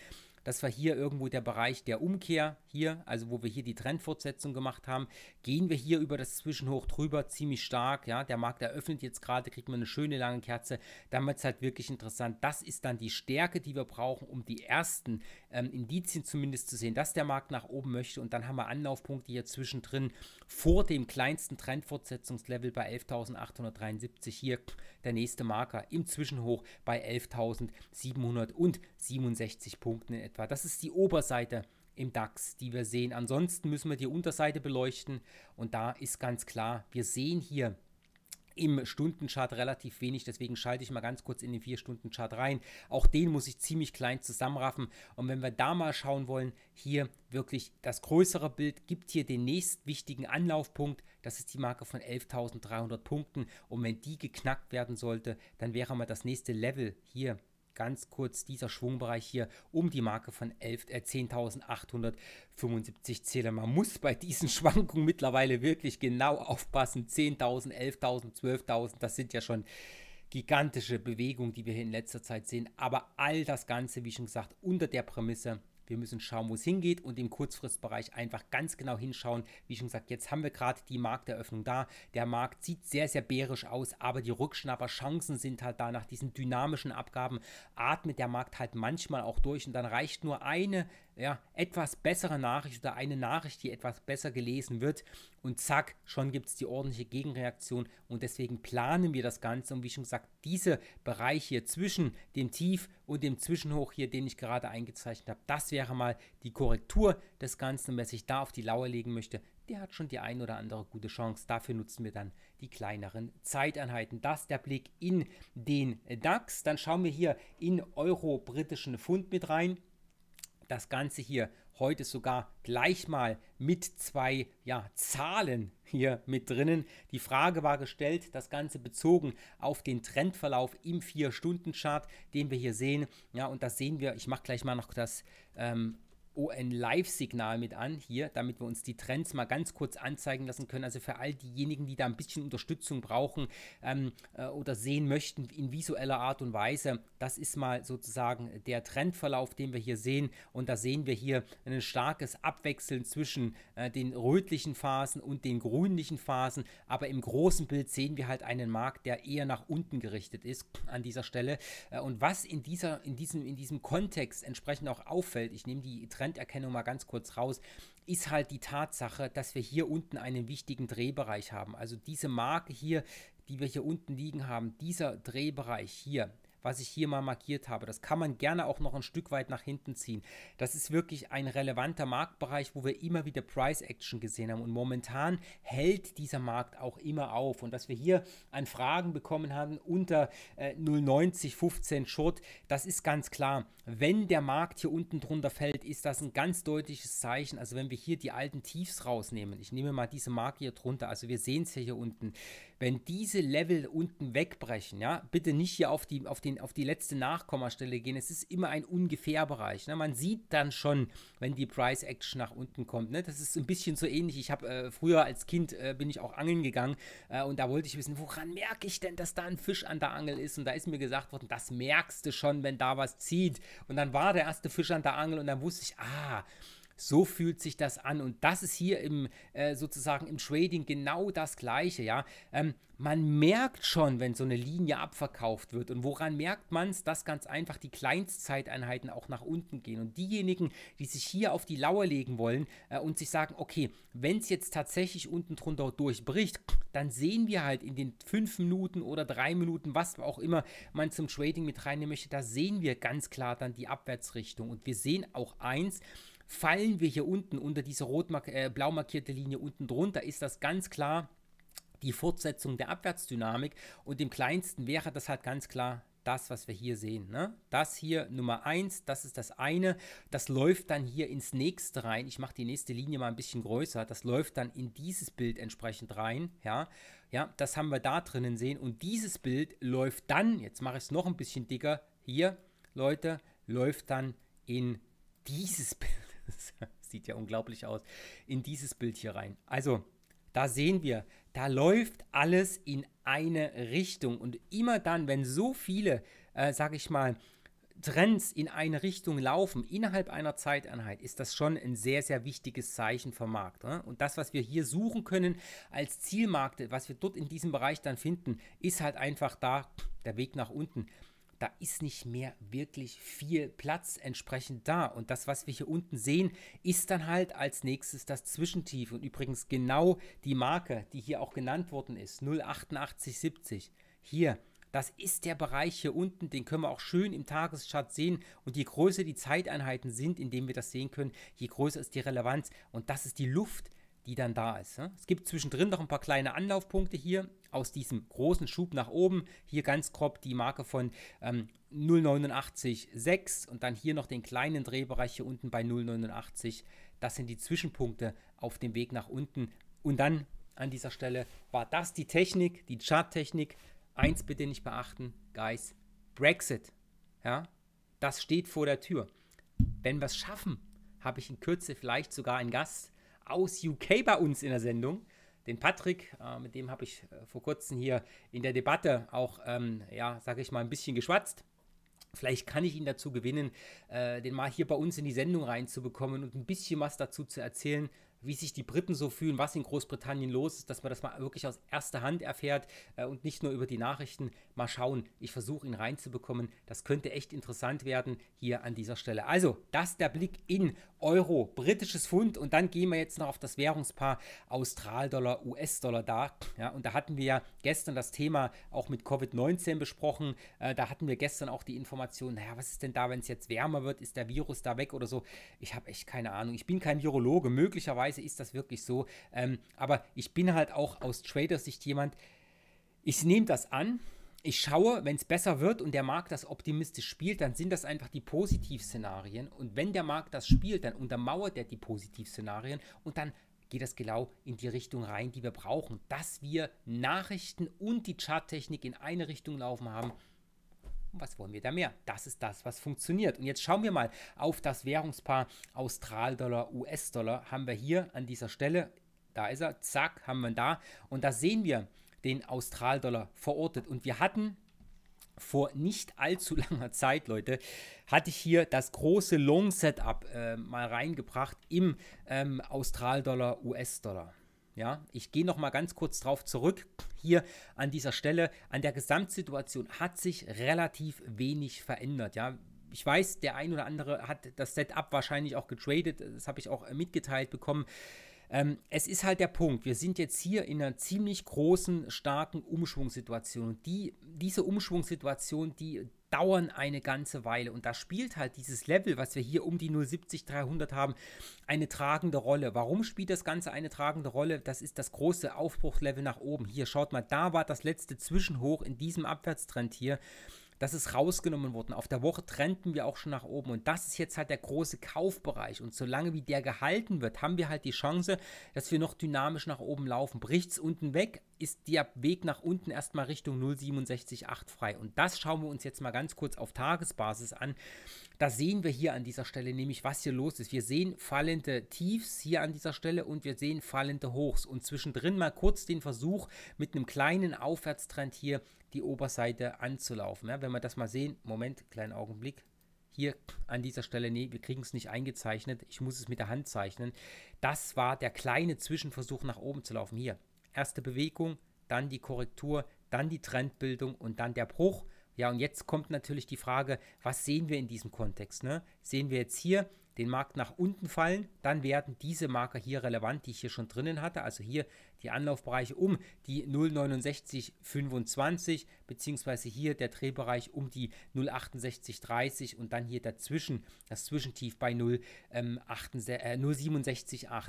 das war hier irgendwo der Bereich der Umkehr, hier, also wo wir hier die Trendfortsetzung gemacht haben. Gehen wir hier über das Zwischenhoch drüber, ziemlich stark, ja. Der Markt eröffnet jetzt gerade, kriegt man eine schöne lange Kerze. Dann wird halt wirklich interessant. Das ist dann die Stärke, die wir brauchen, um die ersten ähm, Indizien zumindest zu sehen, dass der Markt nach oben möchte. Und dann haben wir Anlaufpunkte hier zwischendrin vor dem kleinsten Trendfortsetzungslevel bei 11.873 hier der nächste Marker im Zwischenhoch bei 11.767 Punkten in etwa etwa. Das ist die Oberseite im DAX, die wir sehen. Ansonsten müssen wir die Unterseite beleuchten und da ist ganz klar, wir sehen hier im Stundenchart relativ wenig, deswegen schalte ich mal ganz kurz in den 4-Stunden-Chart rein. Auch den muss ich ziemlich klein zusammenraffen. Und wenn wir da mal schauen wollen, hier wirklich das größere Bild gibt hier den nächst wichtigen Anlaufpunkt. Das ist die Marke von 11.300 Punkten. Und wenn die geknackt werden sollte, dann wäre mal das nächste Level hier ganz kurz dieser Schwungbereich hier um die Marke von äh, 10.875 Zähler. Man muss bei diesen Schwankungen mittlerweile wirklich genau aufpassen. 10.000, 11.000, 12.000, das sind ja schon gigantische Bewegungen, die wir hier in letzter Zeit sehen. Aber all das Ganze, wie schon gesagt, unter der Prämisse, wir müssen schauen, wo es hingeht und im Kurzfristbereich einfach ganz genau hinschauen. Wie schon gesagt, jetzt haben wir gerade die Markteröffnung da. Der Markt sieht sehr, sehr bärisch aus, aber die Rückschnapperchancen sind halt da. Nach diesen dynamischen Abgaben atmet der Markt halt manchmal auch durch und dann reicht nur eine ja, etwas bessere Nachricht oder eine Nachricht, die etwas besser gelesen wird und zack, schon gibt es die ordentliche Gegenreaktion und deswegen planen wir das Ganze und wie schon gesagt, diese Bereich hier zwischen dem Tief und dem Zwischenhoch hier, den ich gerade eingezeichnet habe, das wäre mal die Korrektur des Ganzen und wer sich da auf die Lauer legen möchte, der hat schon die ein oder andere gute Chance. Dafür nutzen wir dann die kleineren Zeiteinheiten. Das ist der Blick in den DAX. Dann schauen wir hier in euro-britischen Pfund mit rein das Ganze hier heute sogar gleich mal mit zwei ja, Zahlen hier mit drinnen. Die Frage war gestellt, das Ganze bezogen auf den Trendverlauf im 4-Stunden-Chart, den wir hier sehen. Ja, und das sehen wir, ich mache gleich mal noch das ähm, ON-Live-Signal mit an hier, damit wir uns die Trends mal ganz kurz anzeigen lassen können. Also für all diejenigen, die da ein bisschen Unterstützung brauchen ähm, äh, oder sehen möchten in visueller Art und Weise, das ist mal sozusagen der Trendverlauf, den wir hier sehen. Und da sehen wir hier ein starkes Abwechseln zwischen äh, den rötlichen Phasen und den grünlichen Phasen. Aber im großen Bild sehen wir halt einen Markt, der eher nach unten gerichtet ist an dieser Stelle. Äh, und was in, dieser, in, diesem, in diesem Kontext entsprechend auch auffällt, ich nehme die Trends Trenderkennung mal ganz kurz raus, ist halt die Tatsache, dass wir hier unten einen wichtigen Drehbereich haben. Also diese Marke hier, die wir hier unten liegen haben, dieser Drehbereich hier, was ich hier mal markiert habe. Das kann man gerne auch noch ein Stück weit nach hinten ziehen. Das ist wirklich ein relevanter Marktbereich, wo wir immer wieder Price Action gesehen haben. Und momentan hält dieser Markt auch immer auf. Und dass wir hier an Fragen bekommen haben unter äh, 0,90, 15 Short, das ist ganz klar. Wenn der Markt hier unten drunter fällt, ist das ein ganz deutliches Zeichen. Also wenn wir hier die alten Tiefs rausnehmen, ich nehme mal diese Marke hier drunter, also wir sehen es hier unten, wenn diese Level unten wegbrechen, ja, bitte nicht hier auf die, auf den, auf die letzte Nachkommastelle gehen. Es ist immer ein Ungefährbereich. Ne? Man sieht dann schon, wenn die Price Action nach unten kommt. Ne? Das ist ein bisschen so ähnlich. Ich habe äh, früher als Kind äh, bin ich auch angeln gegangen äh, und da wollte ich wissen, woran merke ich denn, dass da ein Fisch an der Angel ist? Und da ist mir gesagt worden, das merkst du schon, wenn da was zieht. Und dann war der erste Fisch an der Angel und dann wusste ich, ah, so fühlt sich das an. Und das ist hier im äh, sozusagen im Trading genau das Gleiche, ja. Ähm, man merkt schon, wenn so eine Linie abverkauft wird. Und woran merkt man es? Dass ganz einfach die Kleinstzeiteinheiten auch nach unten gehen. Und diejenigen, die sich hier auf die Lauer legen wollen äh, und sich sagen, okay, wenn es jetzt tatsächlich unten drunter durchbricht, dann sehen wir halt in den fünf Minuten oder drei Minuten, was auch immer man zum Trading mit reinnehmen möchte, da sehen wir ganz klar dann die Abwärtsrichtung. Und wir sehen auch eins, fallen wir hier unten unter diese rot mark äh, blau markierte Linie unten drunter, ist das ganz klar die Fortsetzung der Abwärtsdynamik und im kleinsten wäre das halt ganz klar das, was wir hier sehen. Ne? Das hier Nummer 1, das ist das eine, das läuft dann hier ins nächste rein. Ich mache die nächste Linie mal ein bisschen größer, das läuft dann in dieses Bild entsprechend rein. Ja, ja das haben wir da drinnen sehen und dieses Bild läuft dann, jetzt mache ich es noch ein bisschen dicker, hier, Leute, läuft dann in dieses Bild sieht ja unglaublich aus, in dieses Bild hier rein. Also, da sehen wir, da läuft alles in eine Richtung. Und immer dann, wenn so viele, äh, sage ich mal, Trends in eine Richtung laufen, innerhalb einer Zeiteinheit, ist das schon ein sehr, sehr wichtiges Zeichen vom Markt. Ne? Und das, was wir hier suchen können als Zielmarkte, was wir dort in diesem Bereich dann finden, ist halt einfach da der Weg nach unten da ist nicht mehr wirklich viel Platz entsprechend da. Und das, was wir hier unten sehen, ist dann halt als nächstes das Zwischentief. Und übrigens genau die Marke, die hier auch genannt worden ist, 08870. Hier, das ist der Bereich hier unten, den können wir auch schön im Tageschart sehen. Und je größer die Zeiteinheiten sind, indem wir das sehen können, je größer ist die Relevanz. Und das ist die Luft, die dann da ist. Es gibt zwischendrin noch ein paar kleine Anlaufpunkte hier aus diesem großen Schub nach oben. Hier ganz grob die Marke von ähm, 0,89,6 und dann hier noch den kleinen Drehbereich hier unten bei 0,89. Das sind die Zwischenpunkte auf dem Weg nach unten. Und dann an dieser Stelle war das die Technik, die Charttechnik. Eins bitte nicht beachten, Guys, Brexit. Ja, das steht vor der Tür. Wenn wir es schaffen, habe ich in Kürze vielleicht sogar einen Gast, aus UK bei uns in der Sendung. Den Patrick, äh, mit dem habe ich äh, vor kurzem hier in der Debatte auch, ähm, ja, sage ich mal, ein bisschen geschwatzt. Vielleicht kann ich ihn dazu gewinnen, äh, den mal hier bei uns in die Sendung reinzubekommen und ein bisschen was dazu zu erzählen, wie sich die Briten so fühlen, was in Großbritannien los ist, dass man das mal wirklich aus erster Hand erfährt äh, und nicht nur über die Nachrichten. Mal schauen, ich versuche ihn reinzubekommen. Das könnte echt interessant werden hier an dieser Stelle. Also, das der Blick in Euro, britisches Pfund und dann gehen wir jetzt noch auf das Währungspaar Australdollar, US-Dollar da. Ja, und da hatten wir ja gestern das Thema auch mit Covid-19 besprochen. Äh, da hatten wir gestern auch die Information, naja, was ist denn da, wenn es jetzt wärmer wird? Ist der Virus da weg oder so? Ich habe echt keine Ahnung. Ich bin kein Virologe. Möglicherweise teilweise ist das wirklich so. Ähm, aber ich bin halt auch aus Trader-Sicht jemand, ich nehme das an, ich schaue, wenn es besser wird und der Markt das optimistisch spielt, dann sind das einfach die Positivszenarien. Und wenn der Markt das spielt, dann untermauert er die Positivszenarien und dann geht das genau in die Richtung rein, die wir brauchen. Dass wir Nachrichten und die Charttechnik in eine Richtung laufen haben, und was wollen wir da mehr? Das ist das, was funktioniert. Und jetzt schauen wir mal auf das Währungspaar Australdollar, US-Dollar. Haben wir hier an dieser Stelle, da ist er, zack, haben wir ihn da. Und da sehen wir den Australdollar verortet. Und wir hatten vor nicht allzu langer Zeit, Leute, hatte ich hier das große Long-Setup äh, mal reingebracht im ähm, Australdollar, US-Dollar. Ja, ich gehe noch mal ganz kurz drauf zurück. Hier an dieser Stelle, an der Gesamtsituation hat sich relativ wenig verändert. Ja, ich weiß, der ein oder andere hat das Setup wahrscheinlich auch getradet. Das habe ich auch äh, mitgeteilt bekommen. Ähm, es ist halt der Punkt. Wir sind jetzt hier in einer ziemlich großen, starken Umschwungssituation. Die, diese Umschwungssituation, die dauern eine ganze Weile. Und da spielt halt dieses Level, was wir hier um die 070 300 haben, eine tragende Rolle. Warum spielt das Ganze eine tragende Rolle? Das ist das große Aufbruchslevel nach oben. Hier, schaut mal, da war das letzte Zwischenhoch in diesem Abwärtstrend hier das ist rausgenommen worden. Auf der Woche trennten wir auch schon nach oben und das ist jetzt halt der große Kaufbereich und solange wie der gehalten wird, haben wir halt die Chance, dass wir noch dynamisch nach oben laufen. Bricht es unten weg, ist der Weg nach unten erstmal Richtung 0,678 frei und das schauen wir uns jetzt mal ganz kurz auf Tagesbasis an. Da sehen wir hier an dieser Stelle nämlich, was hier los ist. Wir sehen fallende Tiefs hier an dieser Stelle und wir sehen fallende Hochs und zwischendrin mal kurz den Versuch mit einem kleinen Aufwärtstrend hier die Oberseite anzulaufen. Ja, wenn wir das mal sehen, Moment, kleinen Augenblick. Hier an dieser Stelle, nee, wir kriegen es nicht eingezeichnet. Ich muss es mit der Hand zeichnen. Das war der kleine Zwischenversuch, nach oben zu laufen. Hier, erste Bewegung, dann die Korrektur, dann die Trendbildung und dann der Bruch. Ja, und jetzt kommt natürlich die Frage, was sehen wir in diesem Kontext? Ne? Sehen wir jetzt hier den Markt nach unten fallen, dann werden diese Marker hier relevant, die ich hier schon drinnen hatte, also hier die Anlaufbereiche um die 0,6925 beziehungsweise hier der Drehbereich um die 0,6830 und dann hier dazwischen das Zwischentief bei 0,67,8. Ähm, äh,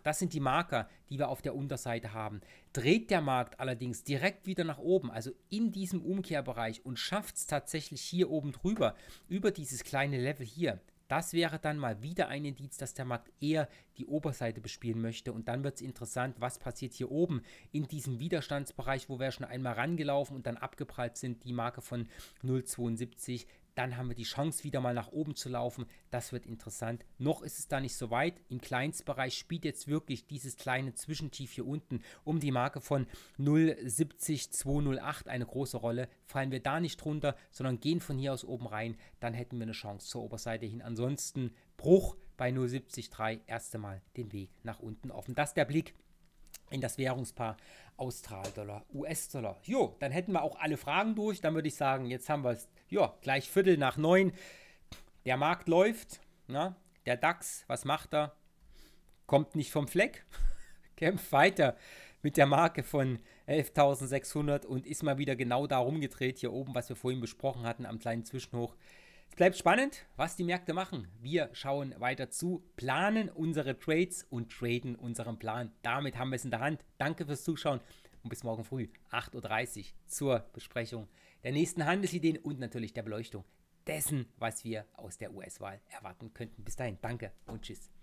das sind die Marker, die wir auf der Unterseite haben. Dreht der Markt allerdings direkt wieder nach oben, also in diesem Umkehrbereich und schafft es tatsächlich hier oben drüber, über dieses kleine Level hier, das wäre dann mal wieder ein Indiz, dass der Markt eher die Oberseite bespielen möchte. Und dann wird es interessant, was passiert hier oben in diesem Widerstandsbereich, wo wir schon einmal rangelaufen und dann abgeprallt sind, die Marke von 0,72 dann haben wir die Chance, wieder mal nach oben zu laufen. Das wird interessant. Noch ist es da nicht so weit. Im Kleinstbereich spielt jetzt wirklich dieses kleine Zwischentief hier unten um die Marke von 0,70208 eine große Rolle. Fallen wir da nicht runter, sondern gehen von hier aus oben rein, dann hätten wir eine Chance zur Oberseite hin. Ansonsten Bruch bei 0,703 erste Mal den Weg nach unten offen. Das ist der Blick in das Währungspaar Austral-Dollar, US-Dollar. Jo, dann hätten wir auch alle Fragen durch. Dann würde ich sagen, jetzt haben wir es, ja, gleich Viertel nach neun. Der Markt läuft, na? Ne? der DAX, was macht er? Kommt nicht vom Fleck, kämpft weiter mit der Marke von 11.600 und ist mal wieder genau da rumgedreht hier oben, was wir vorhin besprochen hatten, am kleinen Zwischenhoch bleibt spannend, was die Märkte machen. Wir schauen weiter zu, planen unsere Trades und traden unseren Plan. Damit haben wir es in der Hand. Danke fürs Zuschauen und bis morgen früh 8.30 Uhr zur Besprechung der nächsten Handelsideen und natürlich der Beleuchtung dessen, was wir aus der US-Wahl erwarten könnten. Bis dahin, danke und tschüss.